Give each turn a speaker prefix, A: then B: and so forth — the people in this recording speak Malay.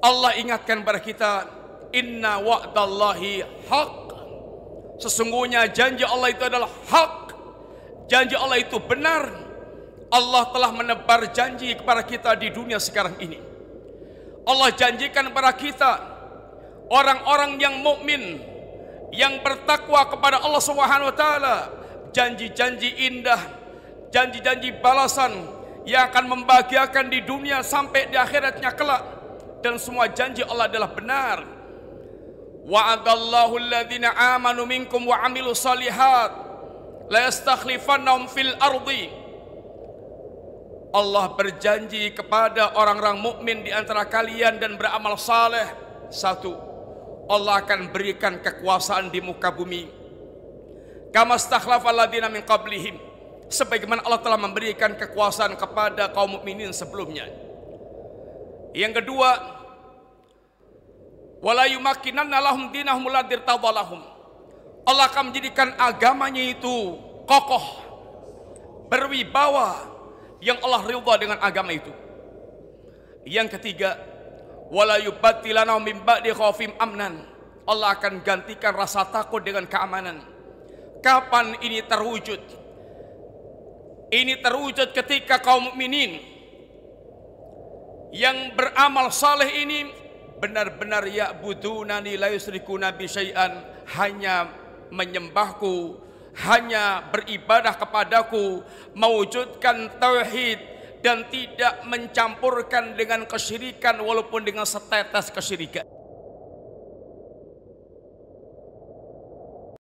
A: Allah ingatkan kepada kita inna wa'dallahi haq sesungguhnya janji Allah itu adalah hak janji Allah itu benar Allah telah menebar janji kepada kita di dunia sekarang ini Allah janjikan kepada kita orang-orang yang mukmin yang bertakwa kepada Allah Subhanahu wa taala janji-janji indah janji-janji balasan yang akan membahagiakan di dunia sampai di akhiratnya kelak dan semua janji Allah adalah benar. Wa'adallahu alladhina amanu minkum wa amilu salihat la yastakhlifannahum fil ardi Allah berjanji kepada orang-orang mukmin di antara kalian dan beramal saleh satu Allah akan berikan kekuasaan di muka bumi kama stakhlafalladhina min qablihim sebagaimana Allah telah memberikan kekuasaan kepada kaum mukminin sebelumnya. Yang kedua, wala yumakkinanna lahum dinahum ladir tadallahum. Allah akan menjadikan agamanya itu kokoh, berwibawa yang Allah ridha dengan agama itu. Yang ketiga, wala yubattilana min ba'di khaufim amnan. Allah akan gantikan rasa takut dengan keamanan. Kapan ini terwujud? Ini terwujud ketika kaum mukminin yang beramal saleh ini benar-benar ya'buduna la yusyriku nabi syai'an hanya menyembahku hanya beribadah kepadaku mewujudkan tauhid dan tidak mencampurkan dengan kesyirikan walaupun dengan setetes kesyirikan